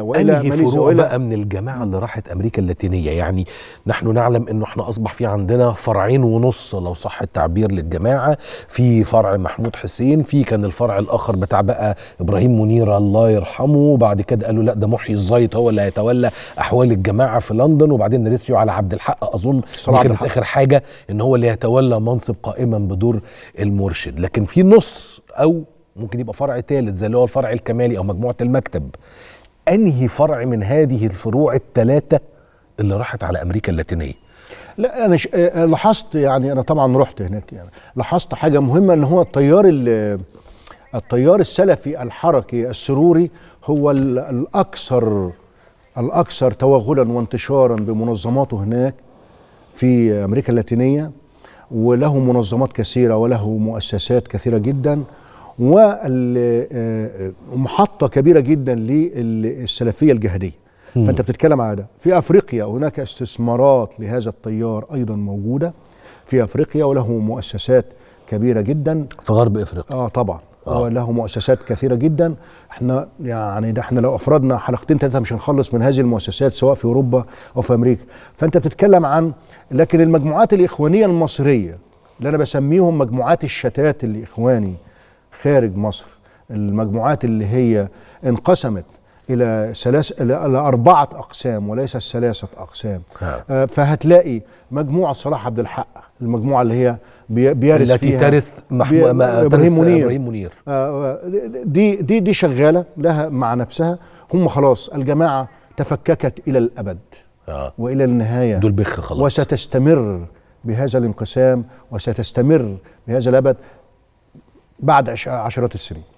والى انهي فروع بقى من الجماعه اللي راحت امريكا اللاتينيه يعني نحن نعلم انه احنا اصبح في عندنا فرعين ونص لو صح التعبير للجماعه في فرع محمود حسين في كان الفرع الاخر بتاع بقى ابراهيم منير الله يرحمه بعد كده قالوا لا ده محيي الزيت هو اللي هيتولى احوال الجماعه في لندن وبعدين رسيوا على عبد الحق اظن دي كانت اخر حاجه ان هو اللي هيتولى منصب قائما بدور المرشد لكن في نص او ممكن يبقى فرع ثالث زي اللي هو الفرع الكمالي او مجموعه المكتب انهي فرع من هذه الفروع الثلاثه اللي راحت على امريكا اللاتينيه لا انا ش... آه، آه، لاحظت يعني انا طبعا رحت هناك يعني لاحظت حاجه مهمه ان هو التيار ال... التيار السلفي الحركي السروري هو ال... الاكثر الاكثر توغلا وانتشارا بمنظماته هناك في امريكا اللاتينيه وله منظمات كثيره وله مؤسسات كثيره جدا ومحطه كبيره جدا للسلفيه الجهاديه فانت بتتكلم على ده في افريقيا هناك استثمارات لهذا التيار ايضا موجوده في افريقيا وله مؤسسات كبيره جدا في غرب افريقيا اه طبعا آه. وله مؤسسات كثيره جدا احنا يعني ده احنا لو افردنا حلقتين ثلاثه مش هنخلص من هذه المؤسسات سواء في اوروبا او في امريكا فانت بتتكلم عن لكن المجموعات الاخوانيه المصريه اللي انا بسميهم مجموعات الشتات الاخواني خارج مصر المجموعات اللي هي انقسمت الى ثلاث الى اربعه اقسام وليس الثلاثه اقسام نعم. آه فهتلاقي مجموعه صلاح عبد الحق المجموعه اللي هي بيرث التي فيها ترث بي... ابراهيم منير, إبراهيم منير. آه،, آه دي دي دي شغاله لها مع نفسها هم خلاص الجماعه تفككت الى الابد آه. والى النهايه دول بخ خلاص وستستمر بهذا الانقسام وستستمر بهذا الابد بعد عشرات السنين